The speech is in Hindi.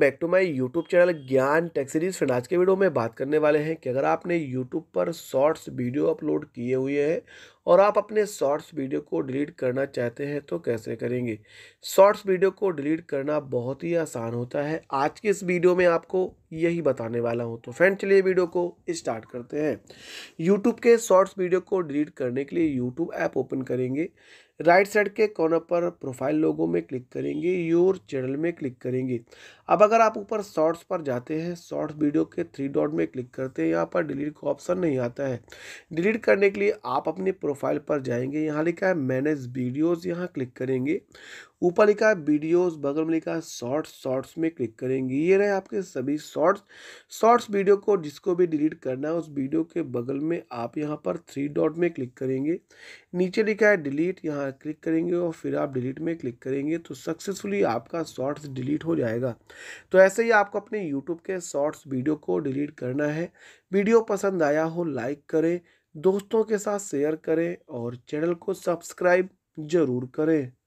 back to my YouTube channel Gyan tech series friend आज के वीडियो में बात करने वाले हैं कि अगर आपने यूट्यूब पर शॉर्ट्स वीडियो अपलोड किए हुए हैं और आप अपने शॉर्ट्स वीडियो को डिलीट करना चाहते हैं तो कैसे करेंगे शॉर्ट्स वीडियो को डिलीट करना बहुत ही आसान होता है आज की इस वीडियो में आपको यही बताने वाला हूँ तो फ्रेंड चलिए वीडियो को स्टार्ट करते हैं यूट्यूब के शॉर्ट्स वीडियो को डिलीट करने के लिए यूट्यूब ऐप ओपन करेंगे राइट साइड के कॉर्नर पर प्रोफाइल लोगों में क्लिक करेंगे योर चैनल में क्लिक करेंगे अब अगर आप ऊपर शॉर्ट्स पर जाते हैं शॉर्ट्स वीडियो के थ्री डॉट में क्लिक करते हैं यहाँ पर डिलीट का ऑप्शन नहीं आता है डिलीट करने के लिए आप अपने प्रोफाइल पर जाएंगे यहाँ लिखा है मैनेज वीडियोज़ यहाँ क्लिक करेंगे ऊपर लिखा है वीडियोस बगल में लिखा है शॉर्ट्स शॉर्ट्स में क्लिक करेंगे ये रहे आपके सभी शॉर्ट्स शॉर्ट्स वीडियो को जिसको भी डिलीट करना है उस वीडियो के बगल में आप यहाँ पर थ्री डॉट में क्लिक करेंगे नीचे लिखा है डिलीट यहाँ क्लिक करेंगे और फिर आप डिलीट में क्लिक करेंगे तो सक्सेसफुली आपका शॉर्ट्स डिलीट हो जाएगा तो ऐसे ही आपको अपने यूट्यूब के शॉर्ट्स वीडियो को डिलीट करना है वीडियो पसंद आया हो लाइक करें दोस्तों के साथ शेयर करें और चैनल को सब्सक्राइब ज़रूर करें